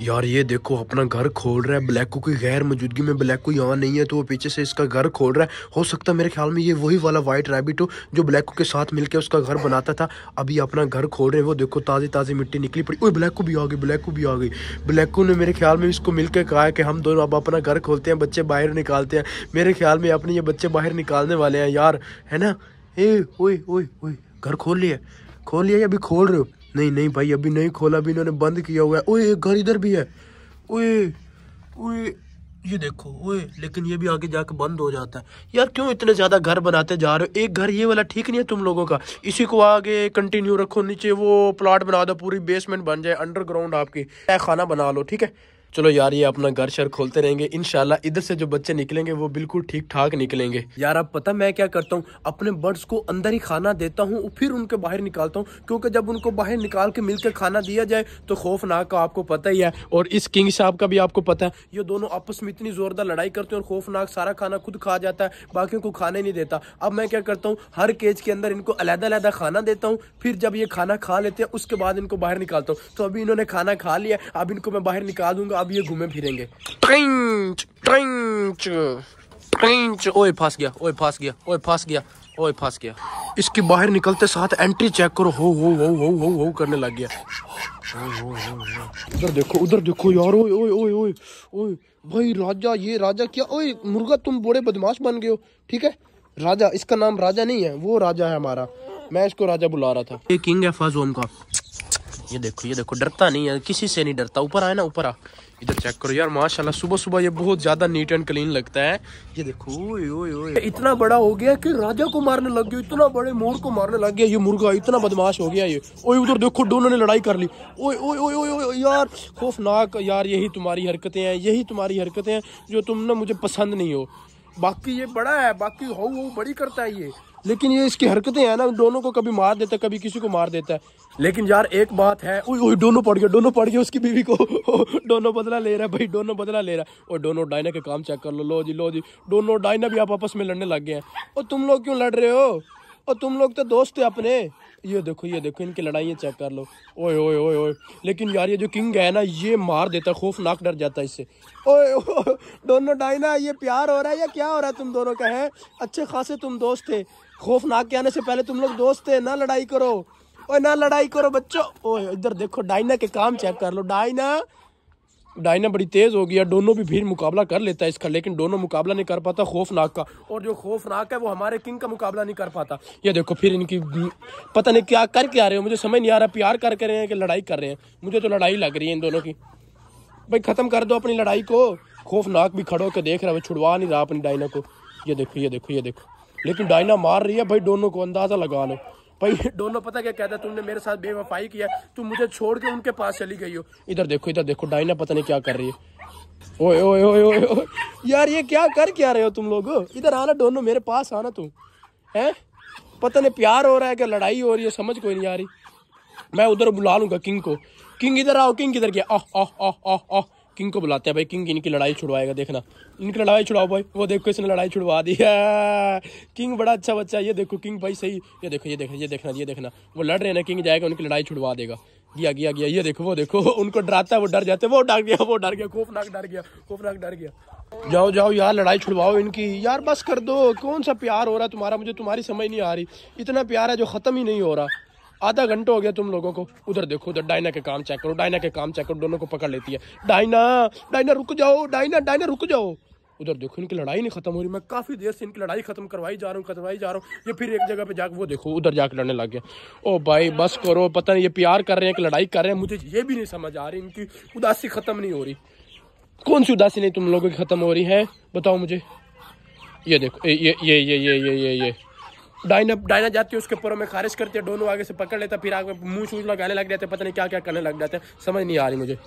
यार ये देखो अपना घर खोल रहा है ब्लैको की गैर मौजूदगी में ब्लैको यहाँ नहीं है तो वो पीछे से इसका घर खोल रहा है हो सकता है मेरे ख्याल में ये वही वाला वाइट रैबिट हो जो ब्लैको के साथ मिलकर उसका घर बनाता था अभी अपना घर खोल रहे हैं वो देखो ताज़ी ताज़ी मिट्टी निकली पड़ी ओए ब्लैको भी आ गई ब्लैको भी आ गई ब्लैको ने मेरे ख्याल में इसको मिलकर कहा है कि हम दोनों अब अपना घर खोलते हैं बच्चे बाहर निकालते हैं मेरे ख्याल में अपने ये बच्चे बाहर निकालने वाले हैं यार है ना ए घर खोल लिया खोल लिया अभी खोल रहे हो नहीं नहीं भाई अभी नहीं खोला भी इन्होंने बंद किया हुआ है ओए एक घर इधर भी है ओए ओए ये देखो ओए लेकिन ये भी आगे जाके बंद हो जाता है यार क्यों इतने ज़्यादा घर बनाते जा रहे हो एक घर ये वाला ठीक नहीं है तुम लोगों का इसी को आगे कंटिन्यू रखो नीचे वो प्लाट बना दो पूरी बेसमेंट बन जाए अंडरग्राउंड आपकी खाना बना लो ठीक है चलो यार ये अपना घर शर खोलते रहेंगे इनशाला इधर से जो बच्चे निकलेंगे वो बिल्कुल ठीक ठाक निकलेंगे यार अब पता मैं क्या करता हूँ अपने बर्ड्स को अंदर ही खाना देता हूँ फिर उनके बाहर निकालता हूँ क्योंकि जब उनको बाहर निकाल के मिलकर खाना दिया जाए तो खौफनाक का आपको पता ही है और इस किंग साहब का भी आपको पता है ये दोनों आपस में इतनी जोरदार लड़ाई करते हैं और खौफनाक सारा खाना खुद खा जाता है बाकी को खाने नहीं देता अब मैं क्या करता हूँ हर केज के अंदर इनको अलहदा अलहदा खाना देता हूँ फिर जब ये खाना खा लेते हैं उसके बाद इनको बाहर निकालता हूँ तो अभी इन्होंने खाना खा लिया अब इनको मैं बाहर निकाल दूंगा अब ये घूमे फिरेंगे ट्रिंच ट्रिंच ट्रिंच ओए फंस गया ओए फंस गया ओए फंस गया ओए फंस गया इसके बाहर निकलते साथ एंट्री चेक करो हो हो हो हो हो हो करने लग गया उधर देखो उधर देखो यार ओए ओए ओए ओए ओए भाई राजा ये राजा क्या ओए मुर्गा तुम बड़े बदमाश बन गए हो ठीक है राजा इसका नाम राजा नहीं है वो राजा है हमारा मैं इसको राजा बुला रहा था ये किंग है फाजोम का ये देखो ये देखो डरता नहीं है किसी से नहीं डरता ऊपर आए ना ऊपर आ इधर चेक करो यार माशाल्लाह सुबह सुबह ये बहुत ज्यादा नीट एंड क्लीन लगता है ये देखो ओए ओए इतना बड़ा हो गया कि राजा को मारने लग गया इतना बड़े मोर को मारने लग गया ये मुर्गा इतना बदमाश हो गया ये ओए उधर देखो दोनों ने लड़ाई कर ली ओ ओए ओए ओए, ओए यार खौफनाक यार यही तुम्हारी हरकतें हैं यही तुम्हारी हरकतें हैं जो तुम ना मुझे पसंद नहीं हो बाकी ये बड़ा है बाकी हो वो बड़ी करता है ये लेकिन ये इसकी हरकतें हैं ना दोनों को कभी मार देता है कभी किसी को मार देता है लेकिन यार एक बात है उई उई दोनों पड़ गया दोनों पड़ गया उसकी बीवी को दोनों बदला ले रहा है भाई दोनों बदला ले रहा है और दोनों डायना के काम चेक कर लो लो जी लो जी दोनों डायना भी आप आपस में लड़ने लग गए हैं और तुम लोग क्यों लड़ रहे हो और तुम लोग तो दोस्त है अपने ये देखो ये देखो इनकी लड़ाइयाँ चेक कर लो ओए ओए ओए ओए लेकिन यार ये जो किंग है ना ये मार देता है खौफनाक डर जाता है इससे ओए दोनों डाइना ये प्यार हो रहा है या क्या हो रहा है तुम दोनों का है अच्छे खासे तुम दोस्त थे खौफनाक के आने से पहले तुम लोग दोस्त थे ना लड़ाई करो ओए ना लड़ाई करो बच्चों ओए इधर देखो डाइना के काम चेक कर लो डाइना डायना बड़ी तेज़ हो गया डोनो भी फिर मुकाबला कर लेता है इसका लेकिन डोनो मुकाबला नहीं कर पाता खौफनाक का और जो खौफनाक है वो हमारे किंग का मुकाबला नहीं कर पाता ये देखो फिर इनकी पता नहीं क्या करके आ रहे हो मुझे समझ नहीं आ रहा प्यार कर रहे हैं कि लड़ाई कर रहे हैं मुझे तो लड़ाई लग रही है इन दोनों की भाई ख़त्म कर दो अपनी लड़ाई को खौफनाक भी खड़ो के देख रहा है छुड़वा नहीं रहा अपनी डायना को ये देखो ये देखो ये देखो लेकिन डायना मार रही है भाई दोनों को अंदाज़ा लगा लो भाई डोनो पता क्या कहता तुमने मेरे साथ बेवफाई किया तुम मुझे छोड़ के उनके पास चली गई हो इधर देखो इधर देखो डाइना पता नहीं क्या कर रही है ओए ओए ओए ओए यार ये क्या कर क्या रहे हो तुम लोग इधर आना डोनो मेरे पास आना तुम है पता नहीं प्यार हो रहा है क्या लड़ाई हो रही है समझ कोई नहीं आ रही मैं उधर बुला लूंगा किंग को किंग इधर आओ किंग इधर गया आह आह आह आह आह किंग को बुलाते हैं भाई किंग इनकी लड़ाई छुड़वाएगा देखना इनकी लड़ाई छुड़ाओ भाई वो देखो इसने लड़ाई छुड़वा दी है किंग बड़ा अच्छा बच्चा ये देखो किंग भाई सही ये देखो ये देखो ये देखना ये देखना वो लड़ रहे ना किंग जाएगा उनकी लड़ाई छुड़वा देगा गया गया गया ये देखो वो देखो उनको डराता है वो डर जाते वो डर गया वो डर गया कोपनाक डर गया कोपनाक डर गया जाओ जाओ यार लड़ाई छुड़वाओ इनकी यार बस कर दो कौन सा प्यार हो रहा है तुम्हारा मुझे तुम्हारी समझ नहीं आ रही इतना प्यार है जो ख़त्म ही नहीं हो रहा आधा घंटा हो गया तुम लोगों को उधर देखो उधर डायना के काम चेक करो डायना के काम चेक करो दोनों को पकड़ लेती है डायना डायना रुक जाओ डायना डायना रुक जाओ उधर देखो इनकी लड़ाई नहीं खत्म हो रही मैं काफ़ी देर से इनकी लड़ाई खत्म करवाई जा रहा हूँ खतवाई जा रहा हूँ ये फिर एक जगह पे जाकर वो देखो उधर जाकर लड़ने लग गया ओ भाई बस करो पता नहीं ये प्यार कर रहे हैं कि लड़ाई कर रहे हैं मुझे ये भी नहीं समझ आ रही इनकी उदासी खत्म नहीं हो रही कौन सी उदासी नहीं तुम लोगों की खत्म हो रही है बताओ मुझे ये देखो ये ये ये ये ये ये ये डाइना डाइना जाती है उसके पैरों में खारिश करती है दोनों आगे से पकड़ लेता फिर आगे मुँह छूझ लगाने लग जाते पता नहीं क्या क्या करने लग जाते हैं समझ नहीं आ रही मुझे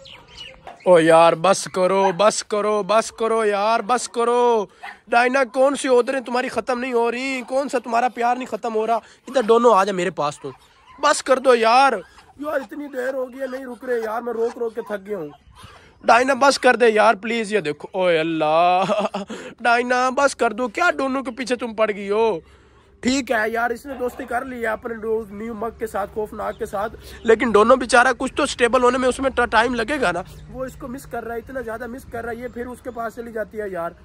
ओ यार बस करो बस करो बस करो यार बस करो डाइना कौन सी ओदरें तुम्हारी ख़त्म नहीं हो रही कौन सा तुम्हारा प्यार नहीं ख़त्म हो रहा इधर दोनों आ जाए मेरे पास तो बस कर दो यार यार इतनी देर हो गई है नहीं रुक रहे यार मैं रोक रोक के थक गया हूँ डाइना बस कर दे यार प्लीज़ ये देखो ओ अल्लाह डाइना बस कर दो क्या दोनों के पीछे तुम पड़ गई हो ठीक है यार इसने दोस्ती कर ली है अपने न्यू मग के साथ खौफनाक के साथ लेकिन दोनों बेचारा कुछ तो स्टेबल होने में उसमें टाइम लगेगा ना वो इसको मिस कर रहा है इतना ज़्यादा मिस कर रहा है ये फिर उसके पास चली जाती है यार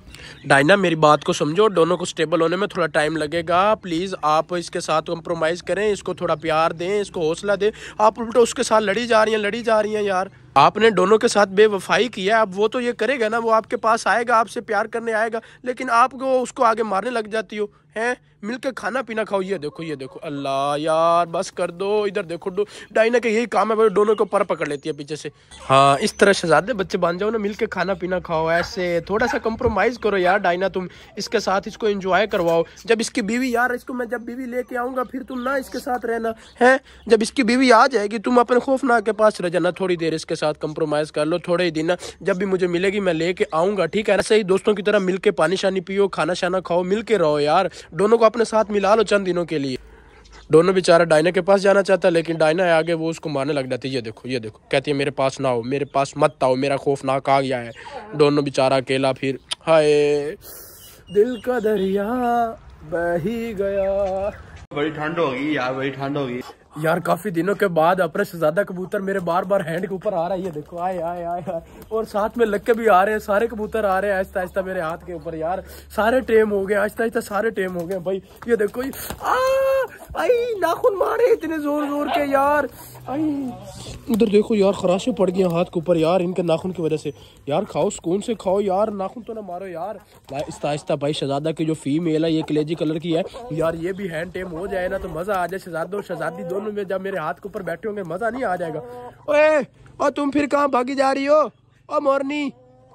डायना मेरी बात को समझो दोनों को स्टेबल होने में थोड़ा टाइम लगेगा प्लीज़ आप इसके साथ कॉम्प्रोमाइज़ करें इसको थोड़ा प्यार दें इसको हौसला दें आप उल्टो उसके साथ लड़ी जा रही हैं लड़ी जा रही हैं यार आपने दोनों के साथ बेवफाई है अब वो तो ये करेगा ना वो आपके पास आएगा आपसे प्यार करने आएगा लेकिन आप वो उसको आगे मारने लग जाती हो हैं मिलकर खाना पीना खाओ ये देखो ये देखो अल्लाह यार बस कर दो इधर देखो दो डाइना का यही काम है भाई दोनों को पर पकड़ लेती है पीछे से हाँ इस तरह शहजादे बच्चे बांध जाओ ना मिलकर खाना पीना खाओ ऐसे थोड़ा सा कंप्रोमाइज़ करो यार डाइना तुम इसके साथ इसको इंजॉय करवाओ जब इसकी बीवी यार इसको मैं जब बीवी लेके आऊँगा फिर तुम ना इसके साथ रहना है जब इसकी बीवी आ जाएगी तुम अपने खौफनाक के पास रह जाना थोड़ी देर इसके साथ साथ कंप्रोमाइज़ कर लो थोड़े ही दिन ना जब भी मुझे मिलेगी मैं लेके आऊंगा ठीक है ऐसे ही दोस्तों की तरह मिलके पानी शानी पियो खाना शाना खाओ मिलके रहो यार दोनों को अपने साथ मिला लो चंद दिनों के लिए दोनों बेचारा डायना के पास जाना चाहता है लेकिन डायना आगे वो उसको मारने लग जाती है ये देखो ये देखो कहती है मेरे पास ना हो मेरे पास मत आओ मेरा खौफ ना आ गया है दोनों बेचारा अकेला फिर हाय दिल का दरिया बह ही गया बड़ी ठंड होगी यार बड़ी ठंड होगी यार काफी दिनों के बाद अपना शहजादा कबूतर मेरे बार बार हैंड के ऊपर आ रहा है ये देखो आए आए आए आए और साथ में लग भी आ रहे हैं सारे कबूतर आ रहे हैं आहिस्ता आहिस्ता मेरे हाथ के ऊपर यार सारे टेम हो गए आहिस्ता आहिस्ता सारे टेम हो गए भाई ये देखो ये आ आई नाखून मारे इतने जोर जोर के यार आई उधर देखो यार खराशे पड़ गई हाथ के ऊपर यार इनके नाखून की वजह से यार खाओ सुकून से खाओ यार नाखून तो ना मारो यार आहिस्ता आहिस्ता भाई शहजादा की जो फीमेल है ये कलेजी कलर की है यार ये भी हैंड टेम हो जाए ना तो मज़ा आ जाए शहजादा और शहजादी दोनों में जब मेरे हाथ के ऊपर बैठे होंगे मज़ा नहीं आ जाएगा ओए और तुम फिर कहाँ भागी जा रही हो ओ मोरनी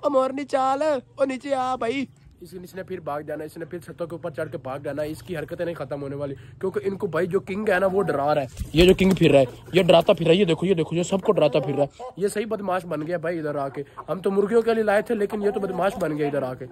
ओ मोरनी चाल ओ नीचे आ भाई इसलिए इसने फिर भाग जाना इसने फिर छतों के ऊपर चढ़ के भाग जाना इसकी हरकतें नहीं खत्म होने वाली क्योंकि इनको भाई जो किंग है ना वो डरा रहा है ये जो किंग फिर रहा है ये डराता फिर रहा है ये देखो ये देखो ये सबको डराता फिर रहा है ये सही बदमाश बन गया भाई इधर आके हम तो मुर्गियों के लिए लाए थे लेकिन ये तो बदमाश बन गया इधर आके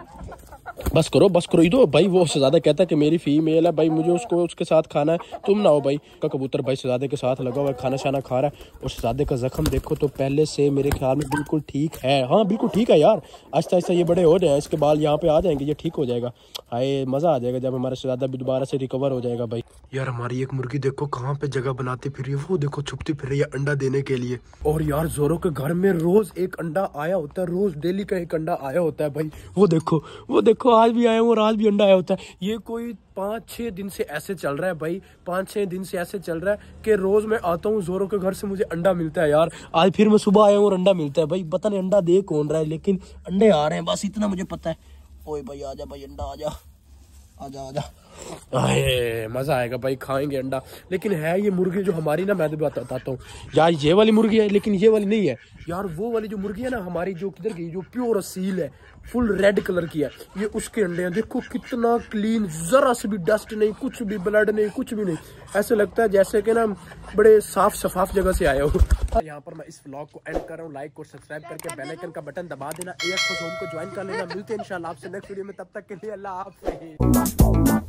बस करो बस करो इधो भाई वो सजादा कहता है कि मेरी फीमेल है भाई मुझे उसको उसके साथ खाना है तुम ना हो भाई का कबूतर भाई शहजादे के साथ लगा हुआ है खाना शाना खा रहा है और शहजादे का ज़ख्म देखो तो पहले से मेरे ख्याल में बिल्कुल ठीक है हाँ बिल्कुल ठीक है यार आहिस्ता आहिस्ता ये बड़े हो जाए इसके बाल यहाँ पे आ जाएंगे करेंगे ये ठीक हो जाएगा हाय मज़ा आ जाएगा जब हमारा शहजादा भी दोबारा से रिकवर हो जाएगा भाई यार हमारी एक मुर्गी देखो कहाँ पे जगह बनाती फिर वो देखो छुपती फिर रही है अंडा देने के लिए और यार जोरो के घर में रोज एक अंडा आया होता है रोज डेली का एक अंडा आया होता है भाई वो देखो वो देखो आज भी आया और आज भी अंडा आया होता है ये कोई पाँच छः दिन से ऐसे चल रहा है भाई पाँच छः दिन से ऐसे चल रहा है कि रोज़ मैं आता हूँ जोरों के घर से मुझे अंडा मिलता है यार आज फिर मैं सुबह आया हूँ और अंडा मिलता है भाई पता नहीं अंडा दे कौन रहा है लेकिन अंडे आ रहे हैं बस इतना मुझे पता है ओए भाई आजा भाई अंडा आजा आजा आजा अरे मज़ा आएगा भाई खाएंगे अंडा लेकिन है ये मुर्गी जो हमारी ना मैं तो बताता हूँ यार ये वाली मुर्गी है लेकिन ये वाली नहीं है यार वो वाली जो मुर्गी है ना हमारी जो किधर की जो प्योर असील है फुल रेड कलर की है ये उसके अंडे हैं देखो कितना क्लीन ज़रा से भी डस्ट नहीं कुछ भी ब्लड नहीं कुछ भी नहीं ऐसे लगता है जैसे कि ना बड़े साफ शफाफ जगह से आया हो तो यहाँ पर मैं इस ब्लॉग को एंड कर रहा हूँ लाइक और सब्सक्राइब करके बेलाइकन का बटन दबा देना एक को ज्वाइन कर लेना मिलते हैं इन आपसे नेक्स्ट वीडियो में तब तक के लिए अल्लाह हाफिज़